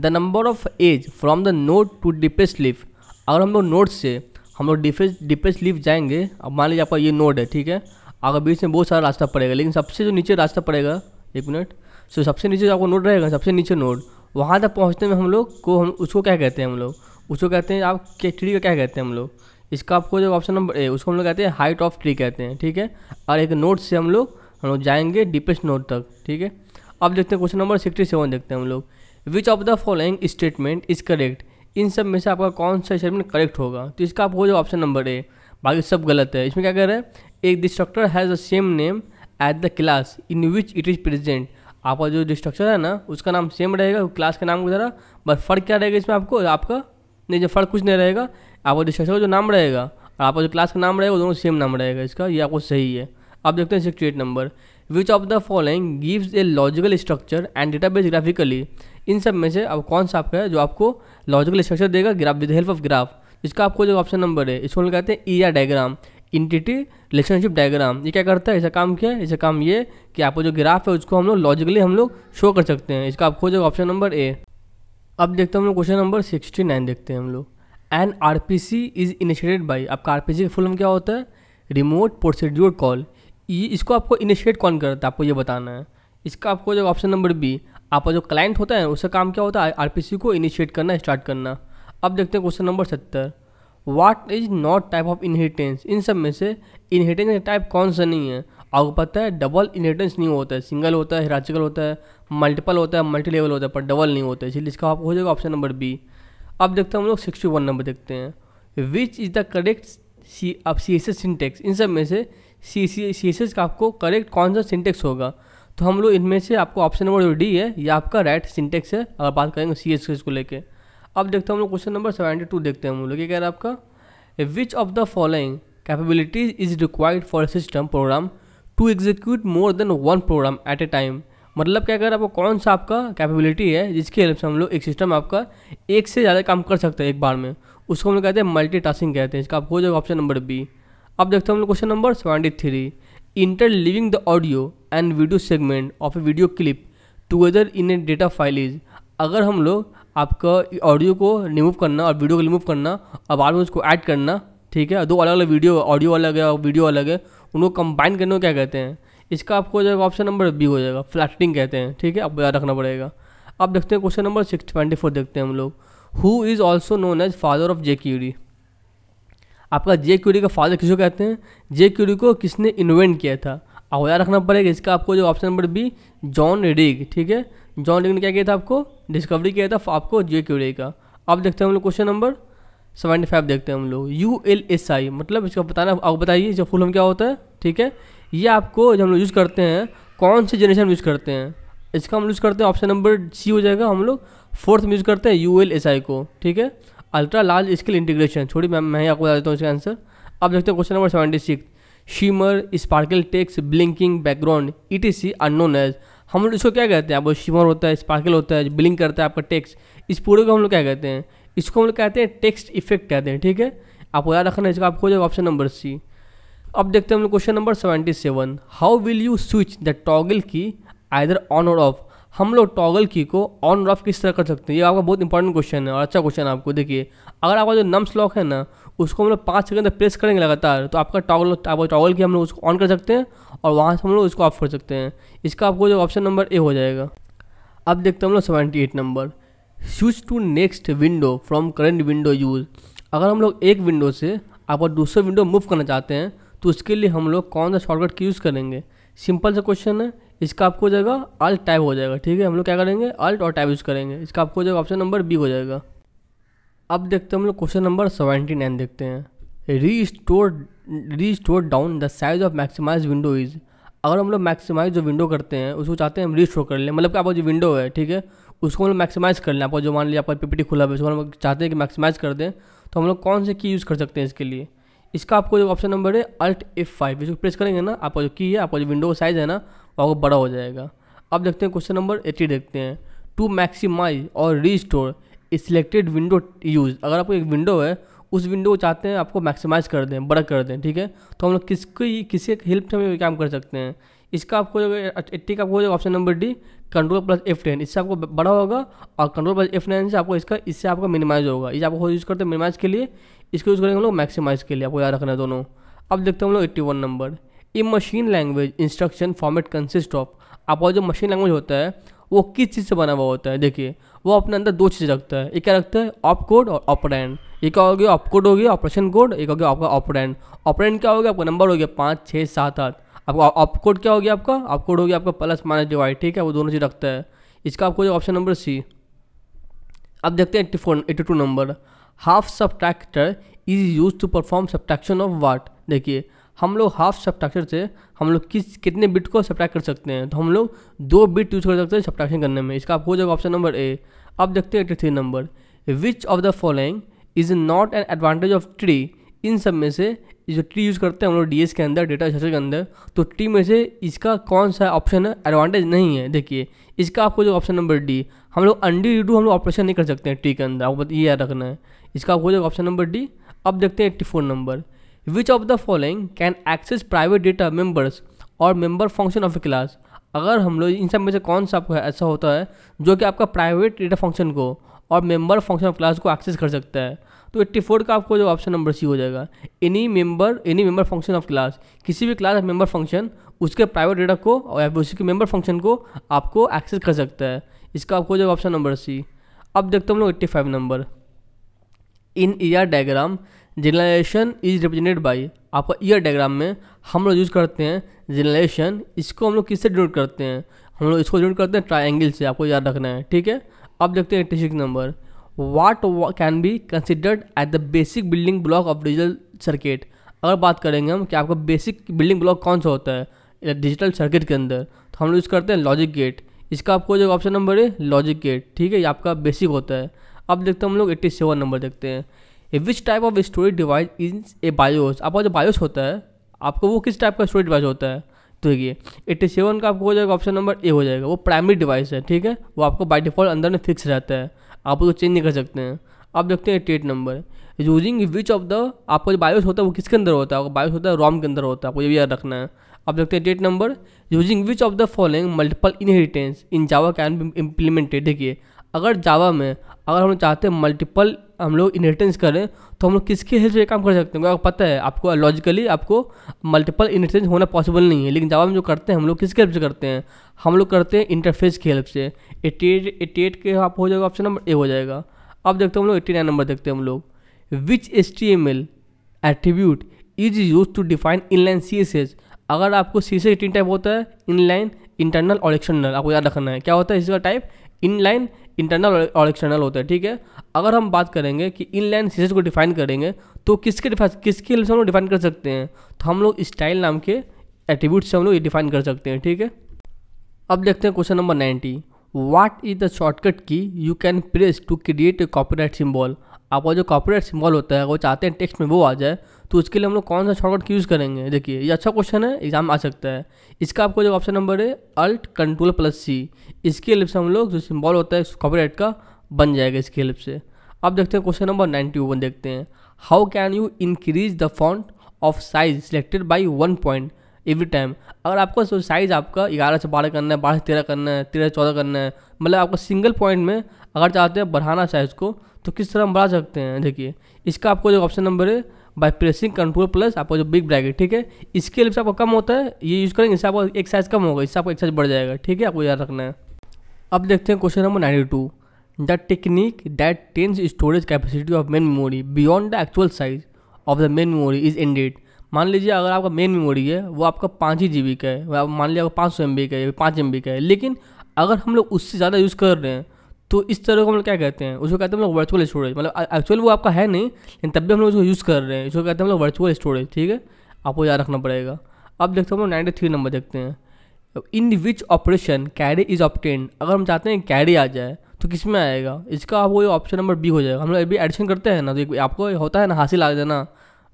the number of edge from the node to deepest leaf अगर हम लोग नोट से हम लोग डिपेस्ट डिपेस्ट लिफ जाएंगे अब मान लीजिए आपका ये नोट है ठीक है अगर बीच में बहुत सारा रास्ता पड़ेगा लेकिन सबसे जो नीचे रास्ता पड़ेगा एक मिनट सो सबसे नीचे जो आपको नोट रहेगा सबसे नीचे नोट वहाँ तक पहुँचने में हम लोग को हम उसको क्या कहते हैं हम लोग उसको कहते हैं आप ट्री का क्या कहते हैं हम लोग इसका आपको जो ऑप्शन नंबर ए उसको हम लोग कहते हैं हाइट ऑफ ट्री कहते हैं ठीक है और एक नोट से हम लोग हम लोग जाएंगे डीपेस्ट नोट तक ठीक है अब देखते हैं क्वेश्चन नंबर सिक्सटी सेवन देखते हैं हम लोग which of the following statement is correct इन सब में से आपका कौन सा स्टेटमेंट करेक्ट होगा तो इसका आपको जो ऑप्शन नंबर ए बाकी सब गलत है इसमें क्या कह रहे हैं एक destructor has the same name at the class in which it is present आपका जो डिस्ट्रक्चर है ना उसका नाम सेम रहेगा क्लास का नाम तरह बस फर्क क्या रहेगा इसमें आपको आपका नहीं जो फ़र्क कुछ नहीं रहेगा आपका जो का जो नाम रहेगा और आपका जो क्लास का नाम रहेगा वो दोनों सेम नाम रहेगा इसका ये आपको सही है अब देखते हैं sixty eight number which of the following gives a logical structure and database graphically इन सब में से अब कौन सा आपका है जो आपको लॉजिकल स्ट्रक्चर देगा graph with help of graph इसका आपको जो ऑप्शन नंबर है इसको कहते हैं E R diagram entity relationship diagram ये क्या करता है ऐसा काम क्या है ऐसा काम ये कि आपको जो ग्राफ है उसको हम लोग लॉजिकली हम लोग शो कर सकते हैं इसका आपको जो ऑप्शन नंबर ए अब देखते हैं हम लोग क्वेश्चन नंबर सिक्सटी नाइन देखते हैं हम लोग an R P C is initiated by आपका आर पी सी का फुल फॉर्म क्या होता है रिमोट प्रोसीड्यूर कॉल ये इसको आपको इनिशिएट कौन करता है आपको ये बताना है इसका आपको जो ऑप्शन नंबर बी आपका जो क्लाइंट होता है उसका काम क्या होता है आर पी सी को इनिशिएट करना स्टार्ट करना अब देखते हैं क्वेश्चन नंबर सत्तर what is not type of inheritance इन सब में से इनहेरिटेंस टाइप कौन सा नहीं है आपको पता है डबल इनहेरिटेंस नहीं होता है सिंगल होता है हिराचिकल होता है मल्टीपल होता है मल्टी लेवल होता है पर डबल नहीं होता है इसलिए इसका आपको हो जाएगा ऑप्शन नंबर बी अब देखते हैं हम लोग सिक्सटी वन नंबर देखते हैं which is the correct C अब सी एस एस सिंटेक्स इन सब में से सी सी सी एस एस का आपको करेक्ट कौन सा सिंटेक्स होगा तो हम लोग इनमें से आपको ऑप्शन नंबर जो डी है या आपका राइट सिंटेक्स है अगर बात करेंगे सी एस एस को लेकर अब देखते हैं हम लोग क्वेश्चन नंबर सेवेंटी टू देखते हैं हम लोग ये कह रहे हैं आपका which of the following capabilities is required for system program to execute more than one program at a time मतलब क्या अगर आपको कौन सा आपका कैपेबिलिटी है जिसकी हेल्प से हम लोग एक सिस्टम आपका एक से ज़्यादा काम कर सकते हैं एक बार में उसको हम लोग कहते हैं मल्टी टास्किंग कहते हैं इसका आप हो जाएगा ऑप्शन नंबर बी अब देखते हैं हम लोग question number seventy three interleaving the audio and video segment of a video clip together in a data file is अगर हम लोग आपका ऑडियो को रिमूव करना और वीडियो को रिमूव करना और बाद में उसको ऐड करना ठीक है दो अलग अलग वीडियो ऑडियो अलग है और वीडियो अलग है उनको कंबाइन करने को क्या कहते हैं इसका आपको हो जाएगा ऑप्शन नंबर बी हो जाएगा फ्लैटनिंग कहते हैं ठीक है आपको याद रखना पड़ेगा अब देखते हैं question number six twenty four देखते हैं हम लोग who is also known as father of jQuery आपका जे क्यूरी का फादर किसको कहते हैं जे क्यूरी को किसने इन्वेंट किया था आपको याद रखना पड़ेगा इसका आपको जो ऑप्शन नंबर बी जॉन रिग ठीक है जॉन रिग ने क्या किया था आपको डिस्कवरी किया था आपको जे क्यूरी का अब देखते हैं हम लोग क्वेश्चन नंबर सेवेंटी फाइव देखते हैं हम लोग यू एल एस आई मतलब इसको बताना आप बताइए इसका फुल हम क्या होता है ठीक है ये आपको जब हम लोग यूज़ करते हैं कौन से जनरेशन यूज़ करते हैं इसका हम यूज़ करते हैं ऑप्शन नंबर सी हो जाएगा हम लोग फोर्थ में यूज़ करते हैं यू एल एस आई को ठीक है अल्ट्रा लार्ज स्किल इंटीग्रेशन छोड़ी मैम मैं ही आपको बता देता हूँ इसका आंसर अब देखते हैं question number seventy six shimmer sparkle text blinking background E T C known as हम लोग इसको क्या कहते हैं आप शिमर होता है स्पार्कल होता है ब्लिंक करता है आपका टेक्स इस पूरे को हम लोग क्या कहते हैं इसको हम लोग कहते हैं टेक्स्ट इफेक्ट कहते हैं ठीक है आपको याद रखना इसका आपको ऑप्शन नंबर सी अब देखते हैं हम लोग question number seventy seven how will you switch the toggle key either on or off हम लोग टॉगल की को ऑन और ऑफ किस तरह कर सकते हैं ये आपका बहुत इंपॉर्टेंट क्वेश्चन है और अच्छा क्वेश्चन है आपको देखिए अगर आपका जो नम्स लॉक है ना उसको हम लोग पाँच सेकंड तक प्रेस करेंगे लगातार तो आपका टॉगल आपका टॉगल की हम लोग उसको ऑन कर सकते हैं और वहाँ से हम लोग उसको ऑफ कर सकते हैं इसका आपको जो ऑप्शन नंबर ए हो जाएगा अब देखते हैं हम लोग seventy eight number switch to next window from current window use अगर हम लोग एक विंडो से आप दूसरे विंडो मूव करना चाहते हैं तो उसके लिए हम लोग कौन सा शॉर्टकट यूज़ करेंगे सिंपल सा क्वेश्चन है इसका आपको हो जाएगा अल्ट टाइप हो जाएगा ठीक है हम लोग क्या करेंगे अल्ट और टाइप यूज़ करेंगे इसका आपको हो जाएगा ऑप्शन नंबर बी हो जाएगा अब देखते हैं हम लोग क्वेश्चन नंबर सेवेंटी नाइन देखते हैं restore restore down the size of maximize window is अगर हम लोग मैक्सिमाइज जो विंडो करते हैं उसको चाहते हैं हम री स्टोर कर लें मतलब कि आपका जो विंडो है ठीक है उसको हम लोग मैक्सिमाइज़ कर लें आपको जो मान लीजिए आपका पीपीटी खुला है उसको हम लोग चाहते हैं कि मैक्सिमाइज़ कर दें तो हम लोग कौन से की यूज़ कर सकते हैं इसके लिए इसका आपको जो ऑप्शन नंबर है अल्ट एफ फाइव इसको प्रेस करेंगे ना आपका जो की है आपका जो विंडो साइज़ है ना वो आपको बड़ा हो जाएगा अब देखते हैं क्वेश्चन नंबर एटी देखते हैं टू मैक्सीमाइज और री स्टोर सिलेक्टेड विंडो यूज अगर आपको एक विंडो है उस विंडो को चाहते हैं आपको मैक्सिमाइज कर दें बड़ा कर दें ठीक है तो हम लोग किसकी किसी हेल्प से हम काम कर सकते हैं इसका आपको जो एट्टी का आपको option number D control plus F ten इससे आपको बड़ा होगा और कंट्रोल प्लस एफ नाइन से आपको इसका इससे आपका मिनिमाइज होगा इसे आपको यूज़ करते हैं मिनिमाइज के लिए इसको यूज़ करेंगे हम लोग मैक्सिमाइज के लिए आपको याद रखना है दोनों अब देखते हैं हम लोग एट्टी वन नंबर ये machine language instruction format consist of आपका जो मशीन लैंग्वेज होता है वो किस चीज़ से बना हुआ होता है देखिए वो अपने अंदर दो चीज़ रखता है एक क्या रखता है ऑप कोड और ऑपरैंड ये क्या हो गया ऑप कोड हो गया ऑपरेशन कोड एक हो गया आपका ऑपरैंड ऑपरैंड क्या हो गया आपका नंबर हो गया पाँच छः सात आठ आपको ऑपकोड कोड क्या हो गया आपका ऑपकोड कोड हो गया आपका प्लस माइनस डिवाइड ठीक है वो दोनों चीज़ रखता है इसका आपको ऑप्शन नंबर सी अब देखते हैं eighty four eighty two number half subtractor is use to perform subtraction of what देखिए हम लोग हाफ सब्ट्रैक्टर से हम लोग किस कितने बिट को सब्ट्रैक्ट कर सकते हैं तो हम लोग दो बिट यूज कर सकते हैं सब्ट्रैक्शन करने में इसका आपको जो ऑप्शन नंबर ए अब देखते हैं eighty three number which of the following is not an advantage of tree इन सब में से जो ट्री यूज़ करते हैं हम लोग डी के अंदर डेटा स्ट्रक्चर के अंदर तो ट्री में से इसका कौन सा ऑप्शन है एडवांटेज नहीं है देखिए इसका आपको जो ऑप्शन नंबर डी हम लोग अंडी रिडू हम लोग ऑपरेशन नहीं कर सकते हैं ट्री के अंदर आपको ये याद रखना है इसका आपको जो ऑप्शन नंबर डी अब देखते हैं eighty number which of the following can access private data members or member function of a class अगर हम लोग इन सब में से कौन सा आपको ऐसा होता है जो कि आपका प्राइवेट डेटा फंक्शन को और मेम्बर फंक्शन ऑफ क्लास को एक्सेस कर सकता है तो 84 का आपको जो ऑप्शन नंबर सी हो जाएगा any member any member function of class किसी भी क्लास मेंबर फंक्शन उसके प्राइवेट डेटा को और या उसके मेंबर फंक्शन को आपको एक्सेस कर सकता है इसका आपको जो ऑप्शन नंबर सी अब देखते हम लोग eighty five number in E R diagram generalization is represented by आपका ईयर डायग्राम में हम लोग यूज़ करते हैं जनरलाइजेशन इसको हम लोग किससे डिनोट करते हैं हम लोग इसको डिनोट करते हैं ट्राइंगल से आपको याद रखना है ठीक है अब देखते हैं eighty six number what can be considered at the basic building block of digital circuit अगर बात करेंगे हम कि आपका बेसिक बिल्डिंग ब्लॉक कौन सा होता है डिजिटल सर्किट के अंदर तो हम यूज़ करते हैं लॉजिक गेट इसका आपको जो ऑप्शन नंबर है लॉजिक गेट ठीक है ये आपका बेसिक होता है अब देखते हैं हम लोग एट्टी सेवन नंबर देखते हैं which type of storage device is a BIOS आपका जो बायोस होता है आपको वो किस टाइप का स्टोरेज डिवाइस होता है तो देखिए एट्टी सेवन का आपको हो जाएगा ऑप्शन नंबर ए हो जाएगा वो प्राइमरी डिवाइस है ठीक है वो आपको बाई डिफॉल्ट अंदर में फिक्स रहता है आप उसको चेंज नहीं कर सकते हैं अब देखते हैं date number using which of the आपका जो बायोस होता है वो किसके अंदर होता है आपका बायोस होता है रॉम के अंदर होता है आपको ये भी याद रखना है अब देखते हैं date number using which of the following multiple inheritance in Java can be implemented देखिए अगर जावा में अगर हम चाहते हैं मल्टीपल हम लोग इनहेरिटेंस करें तो हम लोग किसके हेल्प से काम कर सकते हैं आपको पता है आपको लॉजिकली आपको मल्टीपल इनहेरिटेंस होना पॉसिबल नहीं है लेकिन जब हम जो करते हैं हम लोग किसके हेल्प से करते हैं हम लोग करते हैं इंटरफेस की हेल्प से एट्टी एट एट्टी एट के आप हो जाएगा ऑप्शन नंबर ए हो जाएगा अब देखते हैं हम लोग एट्टी नाइन नंबर देखते हैं हम लोग which S T M L attribute is use to define inline C S S अगर आपको सी एस एटीन टाइप होता है इनलाइन इंटरनल और एक्सटर्नल आपको याद रखना है क्या होता है इसका टाइप इनलाइन इंटरनल और एक्सटर्नल होता है ठीक है अगर हम बात करेंगे कि इनलाइन सीजेस को डिफाइन करेंगे तो किसके किसके हेल्प से हम लोग डिफाइन कर सकते हैं तो हम लोग स्टाइल नाम के एटीब्यूट से हम लोग ये डिफाइन कर सकते हैं ठीक है अब देखते हैं question number ninety what is the shortcut key you can press to create a copyright symbol आपका जो कॉपरेट सिम्बॉल होता है वो चाहते हैं टेक्स्ट में वो आ जाए तो उसके लिए हम लोग कौन सा शॉर्टकट यूज़ करेंगे देखिए ये अच्छा क्वेश्चन है एग्जाम आ सकता है इसका आपको जो ऑप्शन नंबर है अल्ट कंट्रोल प्लस सी इसके हेल्प से हम लोग जो सिंबल होता है कॉपरेट का बन जाएगा इसके हेल्प से अब देखते हैं क्वेश्चन नंबर नाइन्टी वन देखते हैं how can you increase the font of size selected by one point every time अगर आपको साइज़ आपका ग्यारह से बारह करना है बारह से तेरह करना है तेरह से चौदह करना है मतलब आपको सिंगल पॉइंट में अगर चाहते हैं बढ़ाना साइज़ को तो किस तरह हम बढ़ा सकते हैं देखिए इसका आपको जो ऑप्शन नंबर है बाय प्रेसिंग कंट्रोल प्लस आपका जो बिग ब्रैकेट ठीक है इसके लिए आपका कम होता है ये यूज़ करेंगे इससे आपको एक साइज़ कम होगा इससे आपको एक साइज़ बढ़ जाएगा ठीक है आपको याद रखना है अब देखते हैं question number ninety two the technique that tends storage capacity of main memory beyond the actual size of the main memory is ended मान लीजिए अगर आपका मेन मेमोरी है वो आपका पाँच ही जी का है मान लीजिए आपका पाँच सौ एम का है पाँच एम का है लेकिन अगर हम लोग उससे ज़्यादा यूज़ कर रहे हैं तो इस तरह को हम लोग क्या कहते हैं उसको कहते हैं हम लोग वर्चुअल स्टोरेज मतलब एक्चुअल वो आपका है नहीं लेकिन तब भी हम लोग उसको यूज़ कर रहे हैं इसको कहते हैं हम लोग वर्चुअल स्टोरेज ठीक है आपको याद रखना पड़ेगा अब देखते हैं हम लोग नाइन्टी थ्री नंबर देखते हैं in which operation carry is obtained अगर हम चाहते हैं कैरी आ जाए तो किस में आएगा इसका आपको ऑप्शन नंबर बी हो जाएगा हम लोग अभी एडिशन करते हैं ना तो आपको होता है ना हासिल आ जाना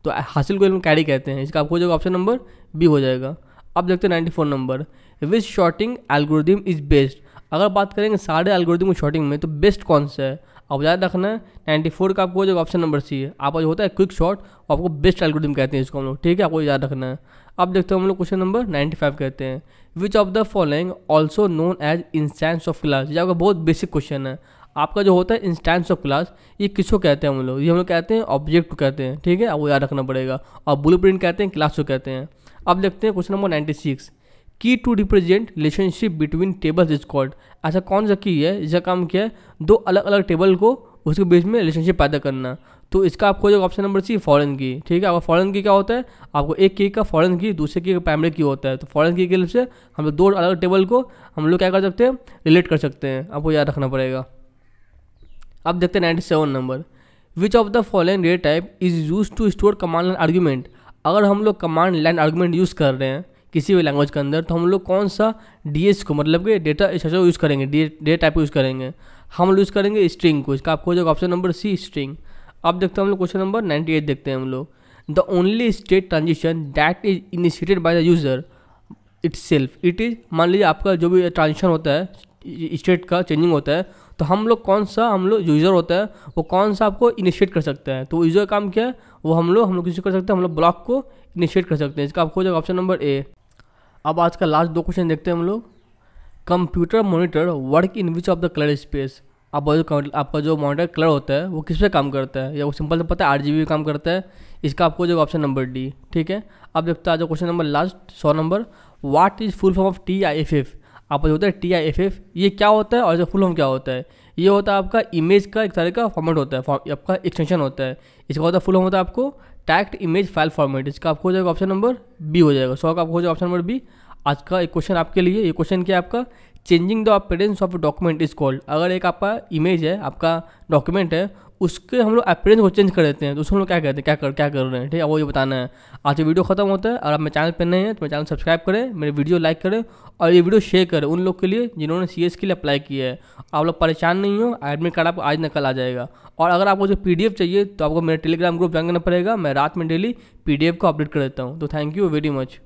तो हासिल को हम कैरी कहते हैं इसका आपको जो ऑप्शन नंबर बी हो जाएगा अब देखते हैं ninety four number which sorting algorithm is based अगर बात करेंगे सारे को शॉटिंग में तो बेस्ट कौन सा है अब याद रखना है नाइन्टी फोर का आपको जो ऑप्शन नंबर सी है आपका जो होता है क्विक शॉट आपको बेस्ट एल्गोरिदम कहते हैं इसको हम लोग ठीक है आपको याद रखना है अब देखते हैं हम लोग क्वेश्चन नंबर नाइन्टी फाइव कहते हैं which of the following also known as instance of class ये आपका बहुत बेसिक क्वेश्चन है आपका जो होता है इंस्टेंस ऑफ क्लास ये किसको कहते हैं हम लोग ये हम लोग कहते हैं ऑब्जेक्ट को कहते हैं ठीक है आपको याद रखना पड़ेगा और ब्लू कहते हैं क्लास को कहते हैं अब देखते हैं question number ninety six key to represent relationship between tables is called ऐसा कौन सा की है जिसका काम क्या है दो अलग अलग टेबल को उसके बीच में रिलेशनशिप पैदा करना तो इसका आपको जो ऑप्शन नंबर सी फॉरन की ठीक है आपका फॉरन की क्या होता है आपको एक की का फॉरन की दूसरे की प्राइमरी की होता है तो फॉरन की के लिए से हम लोग दो अलग टेबल को हम लोग क्या कर सकते हैं रिलेट कर सकते हैं आपको याद रखना पड़ेगा अब देखते हैं ninety seven number which of the following data type is use to store command line argument अगर हम लोग कमांड लाइन आर्ग्यूमेंट यूज़ कर रहे हैं किसी भी लैंग्वेज के अंदर तो हम लोग कौन सा डी को मतलब कि डेटा स्ट्रक्चर यूज़ करेंगे डी डे टाइप यूज़ करेंगे हम लोग यूज़ करेंगे स्ट्रिंग को इसका आपको हो जाएगा ऑप्शन नंबर सी स्ट्रिंग अब देखते हैं हम लोग क्वेश्चन नंबर नाइन्टी एट देखते हैं हम लोग the only state transition that is initiated by the user itself it is मान लीजिए आपका जो भी ट्रांजिशन होता है स्टेट का चेंजिंग होता है तो हम लोग कौन सा हम लोग यूज़र होता है वो कौन सा आपको इनिशिएट कर सकता है तो यूज़र काम क्या है वो हम लोग हम लोग किसी कर सकते हैं हम लोग ब्लॉक को इनिशिएट कर सकते हैं इसका आपको हो जाएगा ऑप्शन नंबर ए अब आज का लास्ट दो क्वेश्चन देखते हैं हम लोग computer monitor work in which of the colour space आपका जो आपका जो मॉनिटर कलर होता है वो किस पे काम करता है या वो सिंपल से पता है आठ जी काम करता है इसका आपको जो ऑप्शन नंबर डी ठीक है अब देखते हैं जो क्वेश्चन नंबर लास्ट सौ number what is full form of T I F F आपका जो होता है टी आई एफ एफ ये क्या होता है और जो फुल फॉर्म क्या होता है ये होता है आपका इमेज का एक तरह का फॉर्मेट होता है आपका एक्सटेंशन होता है इसका होता है फुल फॉर्म होता है आपको टैक्ट इमेज फाइल फॉर्मेट इसका आपको हो जाएगा ऑप्शन नंबर बी हो जाएगा सौ का आपको हो जाएगा ऑप्शन नंबर बी आज का एक क्वेश्चन आपके लिए ये क्वेश्चन क्या आपका changing the appearance of document is called अगर एक आपका इमेज है आपका डॉक्यूमेंट है उसके हम लोग अपेरेंस को चेंज कर देते हैं तो उसको हम लोग क्या कहते हैं क्या कर क्या कर रहे हैं ठीक है वो ये बताना है आज ये वीडियो खत्म होता है और आप मेरे चैनल पर नए हैं तो मेरे चैनल सब्सक्राइब करें मेरे वीडियो लाइक करें और ये वीडियो शेयर करें उन लोग के लिए जिन्होंने सी के लिए अप्लाई किया है आप लोग परेशान नहीं हो एडमिट कार्ड आपको आज न कल आ जाएगा और अगर आपको जो पी चाहिए तो आपको मेरे टेलीग्राम ग्रुप ज्वाइन करना पड़ेगा मैं रात में डेली पी को अपडेट कर देता हूँ तो थैंक यू वेरी मच